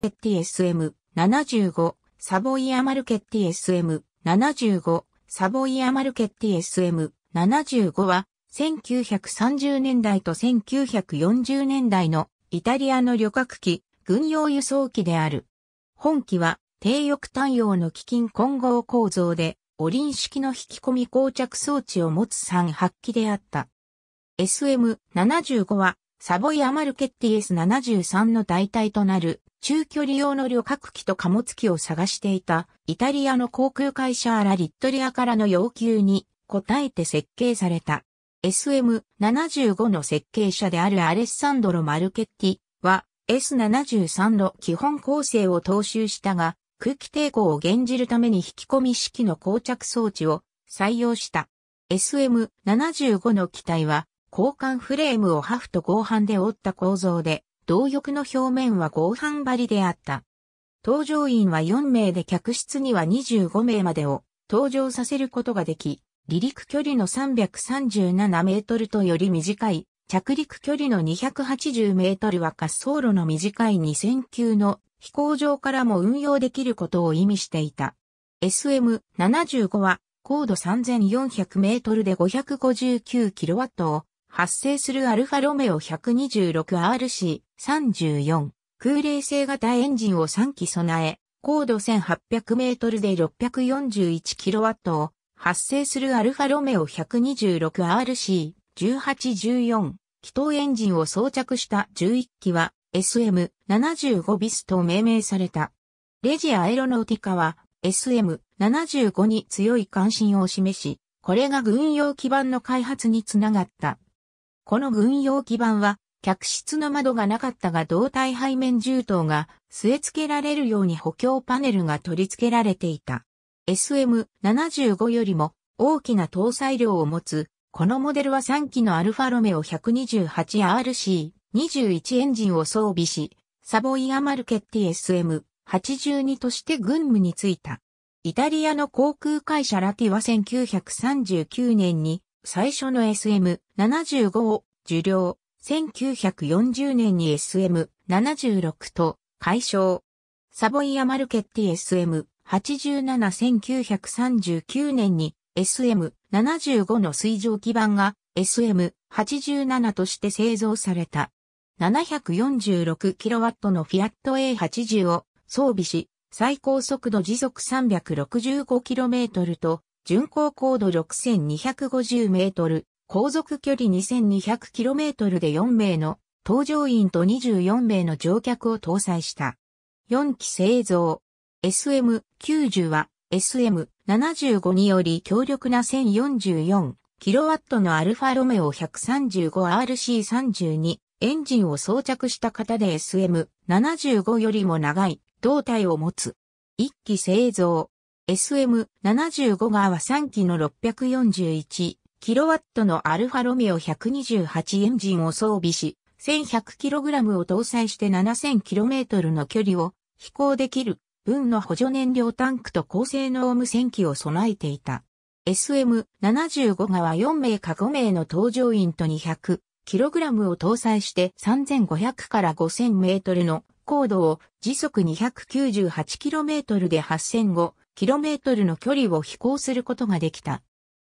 ケッティ SM75、サボイアマルケッティ SM75、サボイアマルケッティ SM75 は、1930年代と1940年代のイタリアの旅客機、軍用輸送機である。本機は、低翼単応の基金混合構造で、オリン式の引き込み膠着装置を持つ3発機であった。SM75 は、サボイアマルケッティ S73 の代替となる中距離用の旅客機と貨物機を探していたイタリアの航空会社アラ・リットリアからの要求に応えて設計された。SM75 の設計者であるアレッサンドロ・マルケッティは S73 の基本構成を踏襲したが空気抵抗を減じるために引き込み式の膠着装置を採用した。SM75 の機体は交換フレームをハフと合板で覆った構造で動翼の表面は合板張りであった。搭乗員は4名で客室には25名までを搭乗させることができ、離陸距離の337メートルとより短い、着陸距離の280メートルは滑走路の短い2000級の飛行場からも運用できることを意味していた。SM75 は高度3400メートルで559キロワットを発生するアルファロメオ 126RC34 空冷性型エンジンを3機備え、高度1800メートルで6 4 1ットを発生するアルファロメオ 126RC1814 気筒エンジンを装着した11機は SM75 ビスと命名された。レジアエロノーティカは SM75 に強い関心を示し、これが軍用基盤の開発につながった。この軍用基板は、客室の窓がなかったが胴体背面銃刀が据え付けられるように補強パネルが取り付けられていた。SM75 よりも大きな搭載量を持つ、このモデルは3機のアルファロメオ 128RC21 エンジンを装備し、サボイアマルケッティ SM82 として軍務に就いた。イタリアの航空会社ラティは1939年に最初の SM75 を受領、1940年に SM76 と解消。サボイア・マルケッティ SM87-1939 年に SM75 の水上基板が SM87 として製造された。746kW のフィアット A80 を装備し、最高速度時速 365km と、巡航高度 6250m、航続距離 2200km で4名の搭乗員と24名の乗客を搭載した。4機製造。SM90 は SM75 により強力な 1044kW のアルファロメオ 135RC32 エンジンを装着した型で SM75 よりも長い胴体を持つ。1機製造。SM75 側は3機の641キロワットのアルファロメオ128エンジンを装備し、1 1 0 0ラムを搭載して7 0 0 0トルの距離を飛行できる分の補助燃料タンクと高性能無線機を備えていた。SM75 側4名か5名の搭乗員と2 0 0ラムを搭載して3500から5 0 0 0ルの高度を時速2 9 8トルで8 0 0 5トルの距離を飛行することができた。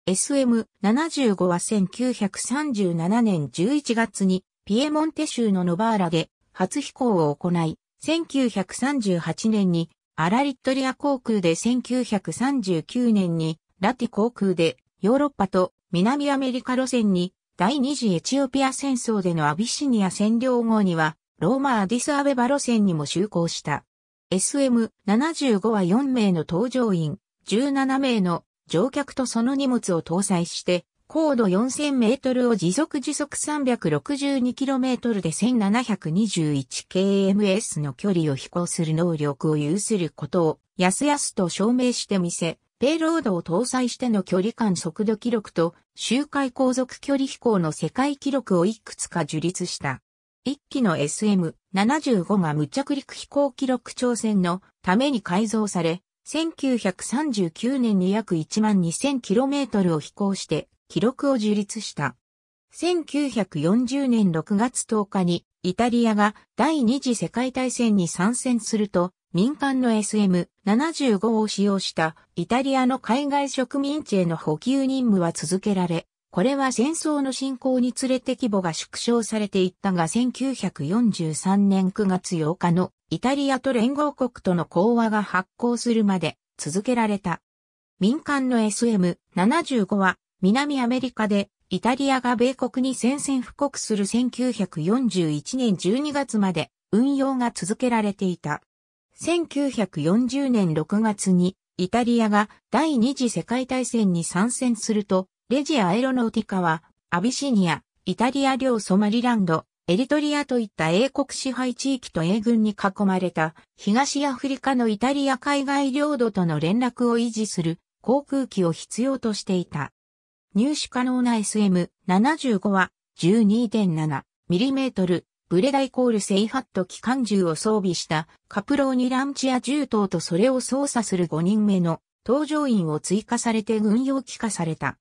SM75 は1937年11月にピエモンテ州のノバーラで初飛行を行い、1938年にアラリットリア航空で1939年にラティ航空でヨーロッパと南アメリカ路線に第二次エチオピア戦争でのアビシニア占領後にはローマ・アディス・アベバ路線にも就航した。SM75 は4名の搭乗員、17名の乗客とその荷物を搭載して、高度4000メートルを時速時速362キロメートルで1721 kms の距離を飛行する能力を有することを、やすやすと証明してみせ、ペイロードを搭載しての距離間速度記録と周回航続距離飛行の世界記録をいくつか樹立した。一機の SM75 が無着陸飛行記録挑戦のために改造され、1939年に約1万 2000km を飛行して記録を樹立した。1940年6月10日にイタリアが第二次世界大戦に参戦すると民間の SM75 を使用したイタリアの海外植民地への補給任務は続けられ、これは戦争の進行につれて規模が縮小されていったが1943年9月8日のイタリアと連合国との講和が発行するまで続けられた。民間の SM75 は南アメリカでイタリアが米国に宣戦布告する1941年12月まで運用が続けられていた。1940年6月にイタリアが第二次世界大戦に参戦すると、レジアエロノーティカはアビシニア、イタリア領ソマリランド、エリトリアといった英国支配地域と英軍に囲まれた東アフリカのイタリア海外領土との連絡を維持する航空機を必要としていた。入手可能な SM75 は 12.7mm ブレダイコールセイハット機関銃を装備したカプローニランチア銃刀とそれを操作する5人目の搭乗員を追加されて軍用機化された。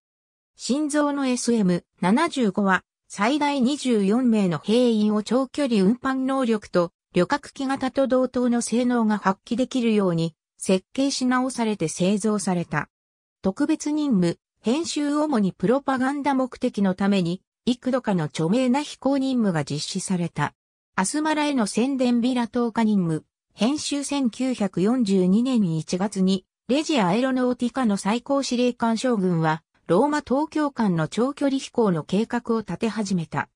心臓の SM75 は最大24名の兵員を長距離運搬能力と旅客機型と同等の性能が発揮できるように設計し直されて製造された。特別任務、編集主にプロパガンダ目的のために幾度かの著名な飛行任務が実施された。アスマラへの宣伝ビラ投下任務、編集1942年1月にレジアエロノーティカの最高司令官将軍はローマ東京間の長距離飛行の計画を立て始めた。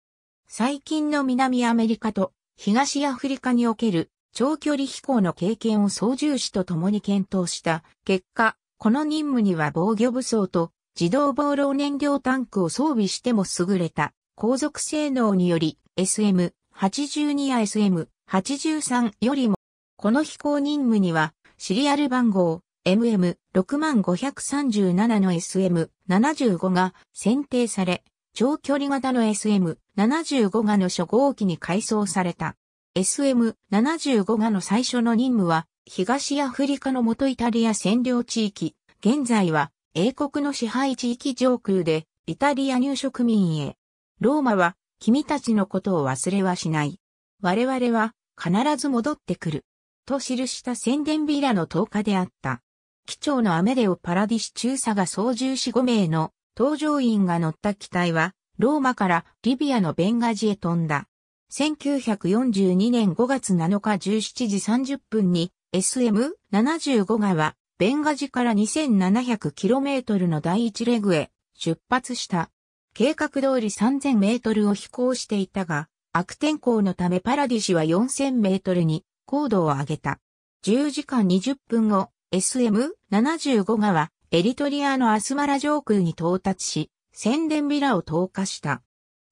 最近の南アメリカと東アフリカにおける長距離飛行の経験を操縦士と共に検討した結果、この任務には防御武装と自動防漏燃料タンクを装備しても優れた航続性能により SM82 や SM83 よりもこの飛行任務にはシリアル番号 MM6537 の SM75 が選定され、長距離型の SM75 がの初号機に改装された。SM75 がの最初の任務は、東アフリカの元イタリア占領地域、現在は英国の支配地域上空で、イタリア入植民へ。ローマは、君たちのことを忘れはしない。我々は、必ず戻ってくる。と記した宣伝ビラの投下であった。機長のアメデオ・パラディシ中佐が操縦士5名の搭乗員が乗った機体は、ローマからリビアのベンガジへ飛んだ。1942年5月7日17時30分に SM75 がはベンガジから 2700km の第一レグへ出発した。計画通り 3000m を飛行していたが、悪天候のためパラディシは 4000m に高度を上げた。10時間20分後、SM75 がはエリトリアのアスマラ上空に到達し、宣伝ビラを投下した。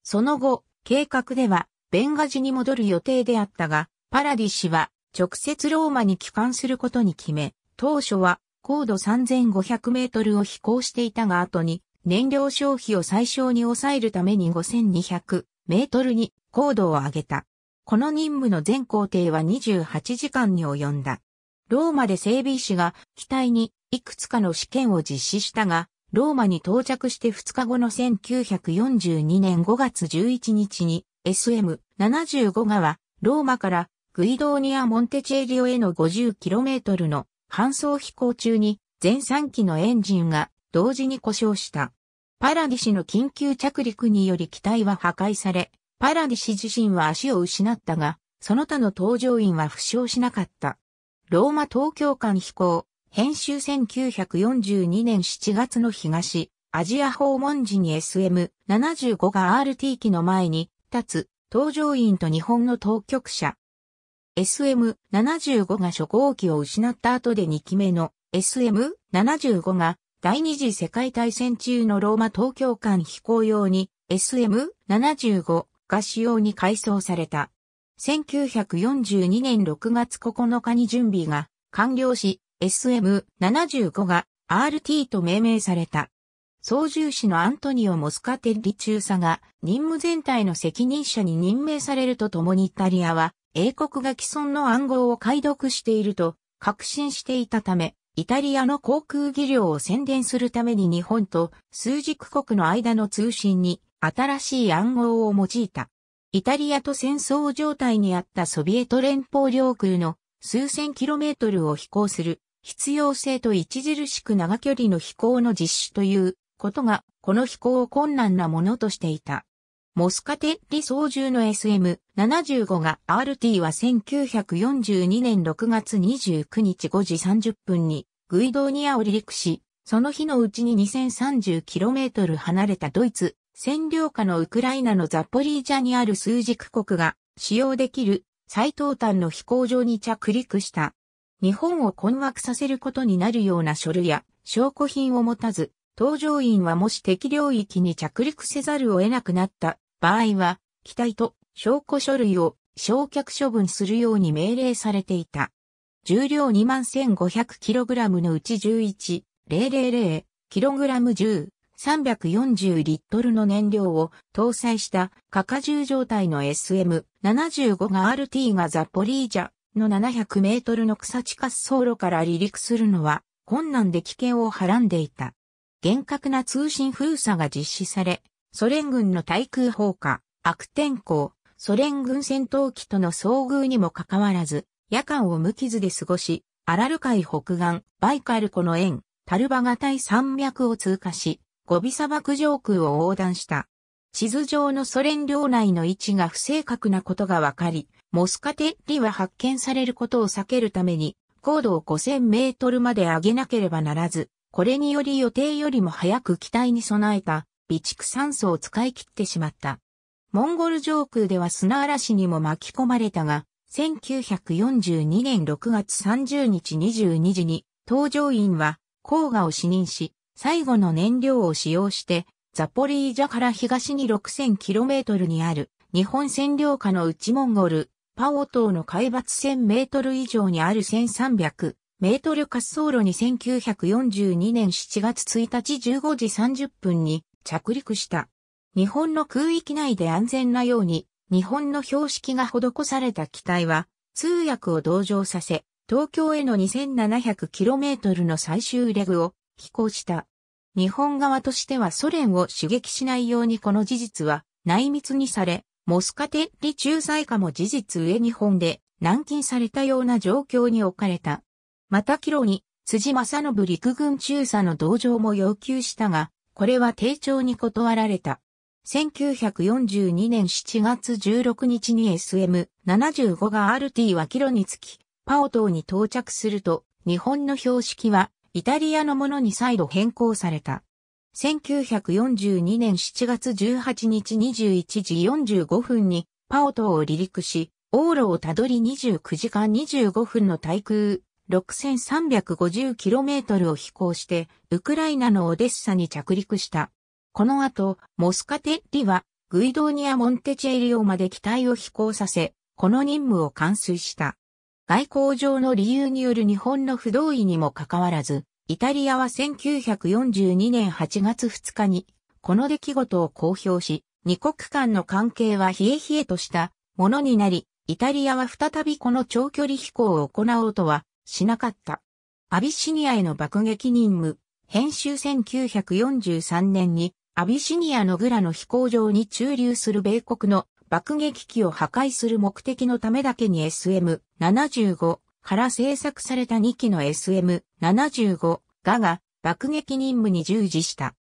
その後、計画ではベンガジに戻る予定であったが、パラディ氏は直接ローマに帰還することに決め、当初は高度3500メートルを飛行していたが後に燃料消費を最小に抑えるために5200メートルに高度を上げた。この任務の全工程は28時間に及んだ。ローマで整備士が機体にいくつかの試験を実施したが、ローマに到着して2日後の1942年5月11日に SM75 がはローマからグイドーニア・モンテチェリオへの 50km の搬送飛行中に全3機のエンジンが同時に故障した。パラディ氏の緊急着陸により機体は破壊され、パラディ氏自身は足を失ったが、その他の搭乗員は負傷しなかった。ローマ東京間飛行、編集1942年7月の東、アジア訪問時に SM75 が RT 機の前に立つ、搭乗員と日本の当局者。SM75 が初号機を失った後で2機目の SM75 が第二次世界大戦中のローマ東京間飛行用に SM75 が使用に改装された。1942年6月9日に準備が完了し、SM-75 が RT と命名された。操縦士のアントニオ・モスカテッリ中佐が任務全体の責任者に任命されるとともにイタリアは英国が既存の暗号を解読していると確信していたため、イタリアの航空技量を宣伝するために日本と数軸国の間の通信に新しい暗号を用いた。イタリアと戦争状態にあったソビエト連邦領空の数千キロメートルを飛行する必要性と著しく長距離の飛行の実施ということがこの飛行を困難なものとしていた。モスカテッリ操縦の SM75 が RT は1942年6月29日5時30分にグイドーニアを離陸し、その日のうちに 2030km 離れたドイツ占領下のウクライナのザポリージャにある数軸国が使用できる最東端の飛行場に着陸した。日本を困惑させることになるような書類や証拠品を持たず、搭乗員はもし敵領域に着陸せざるを得なくなった場合は、機体と証拠書類を焼却処分するように命令されていた。重量 21,500kg のうち 11,000kg、10 340リットルの燃料を搭載した過荷重状態の SM75 が RT がザポリージャの700メートルの草地滑走路から離陸するのは困難で危険をはらんでいた。厳格な通信封鎖が実施され、ソ連軍の対空砲火、悪天候、ソ連軍戦闘機との遭遇にもかかわらず、夜間を無傷で過ごし、アラル海北岸、バイカル湖の縁、タルバガタイ山脈を通過し、ゴビ砂漠上空を横断した。地図上のソ連領内の位置が不正確なことがわかり、モスカテッリは発見されることを避けるために、高度を5000メートルまで上げなければならず、これにより予定よりも早く機体に備えた備蓄酸素を使い切ってしまった。モンゴル上空では砂嵐にも巻き込まれたが、1942年6月30日22時に、搭乗員は、黄河を視認し、最後の燃料を使用して、ザポリージャから東に 6000km にある日本占領下の内モンゴル、パオ島の海抜 1000m 以上にある 1300m 滑走路に1942年7月1日15時30分に着陸した。日本の空域内で安全なように日本の標識が施された機体は通訳を同乗させ、東京への 2700km の最終レグを寄港した。日本側としてはソ連を刺激しないようにこの事実は内密にされ、モスカテリ駐在下も事実上日本で軟禁されたような状況に置かれた。またキロに辻正信陸軍中佐の同情も要求したが、これは丁重に断られた。1942年7月16日に SM75 が RT はキロにつき、パオ島に到着すると、日本の標識はイタリアのものに再度変更された。1942年7月18日21時45分にパオ島を離陸し、往路をたどり29時間25分の対空 6350km を飛行して、ウクライナのオデッサに着陸した。この後、モスカテッリは、グイドーニア・モンテチェリオまで機体を飛行させ、この任務を完遂した。外交上の理由による日本の不同意にもかかわらず、イタリアは1942年8月2日に、この出来事を公表し、二国間の関係は冷え冷えとしたものになり、イタリアは再びこの長距離飛行を行おうとはしなかった。アビシニアへの爆撃任務、編集1943年に、アビシニアのグラの飛行場に駐留する米国の爆撃機を破壊する目的のためだけに SM75 から製作された2機の SM75 がが爆撃任務に従事した。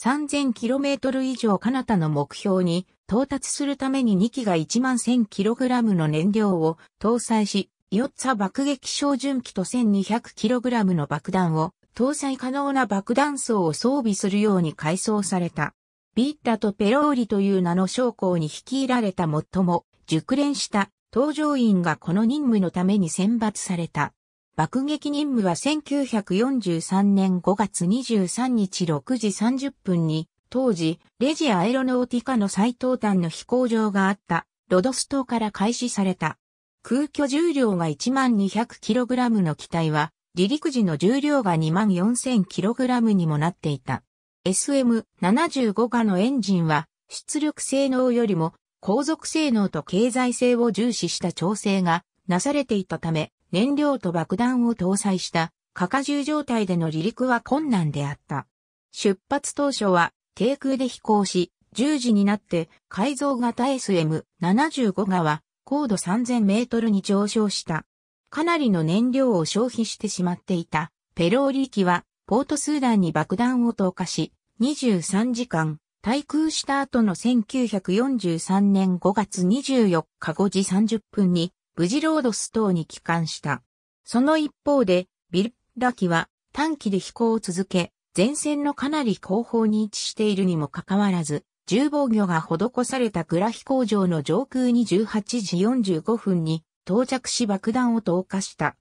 3000km 以上彼方の目標に到達するために2機が 11000kg の燃料を搭載し、4つ爆撃照準機と 1200kg の爆弾を搭載可能な爆弾層を装備するように改装された。ビッタとペローリという名の将校に率いられた最も熟練した搭乗員がこの任務のために選抜された。爆撃任務は1943年5月23日6時30分に、当時、レジアエロノーティカの最東端の飛行場があった、ロドス島から開始された。空虚重量が 1200kg の機体は、離陸時の重量が 24000kg にもなっていた。SM75 化のエンジンは出力性能よりも航続性能と経済性を重視した調整がなされていたため燃料と爆弾を搭載した過荷重状態での離陸は困難であった。出発当初は低空で飛行し10時になって改造型 SM75 がは高度3000メートルに上昇した。かなりの燃料を消費してしまっていた。ペローリ機はポートスーダンに爆弾を投下し、23時間、対空した後の1943年5月24日5時30分に、無事ロードス島に帰還した。その一方で、ビル・ラキは短期で飛行を続け、前線のかなり後方に位置しているにもかかわらず、重防御が施されたグラ飛行場の上空に18時45分に到着し爆弾を投下した。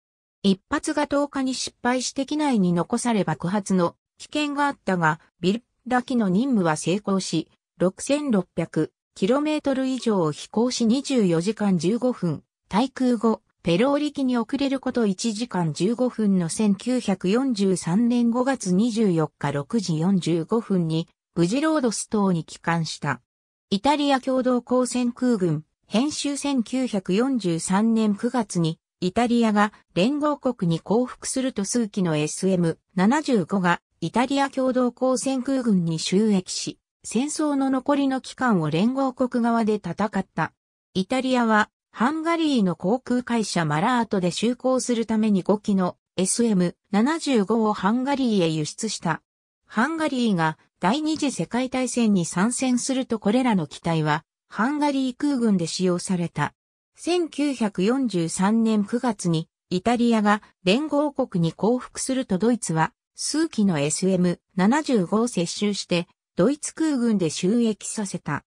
一発が投下に失敗して機内に残され爆発の危険があったが、ビルラキの任務は成功し、6600km 以上を飛行し24時間15分、対空後、ペローリキに遅れること1時間15分の1943年5月24日6時45分に、無事ロードス島に帰還した。イタリア共同航戦空軍、編集1943年9月に、イタリアが連合国に降伏すると数機の SM75 がイタリア共同抗戦空軍に収益し、戦争の残りの期間を連合国側で戦った。イタリアはハンガリーの航空会社マラートで就航するために5機の SM75 をハンガリーへ輸出した。ハンガリーが第二次世界大戦に参戦するとこれらの機体はハンガリー空軍で使用された。1943年9月にイタリアが連合国に降伏するとドイツは数機の SM75 を接収してドイツ空軍で収益させた。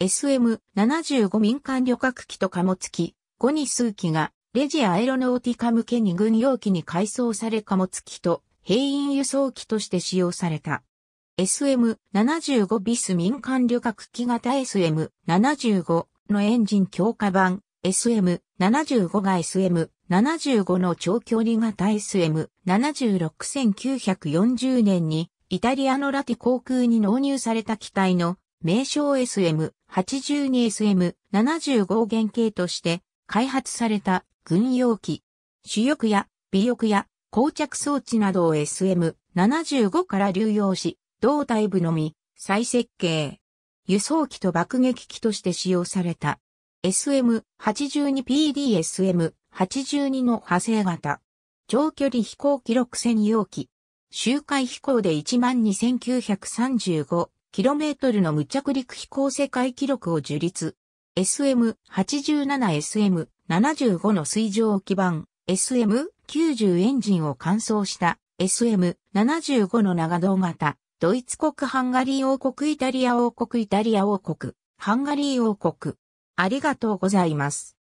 SM75 民間旅客機と貨物機、5に数機がレジアエロノーティカ向けに軍用機に改装され貨物機と兵員輸送機として使用された。SM75 ビス民間旅客機型 SM75 のエンジン強化版 SM75 が SM75 の長距離型 SM76940 年にイタリアのラティ航空に納入された機体の名称 SM82 SM75 原型として開発された軍用機。主翼や尾翼や膠着装置などを SM75 から流用し、胴体部のみ再設計。輸送機と爆撃機として使用された。SM-82PDSM-82 の派生型。長距離飛行記録専用機。周回飛行で 12,935km の無着陸飛行世界記録を樹立。SM-87、SM-75 の水上基盤、SM-90 エンジンを完走した SM-75 の長胴型、ドイツ国ハンガリー王国イタリア王国イタリア王国、ハンガリー王国、ありがとうございます。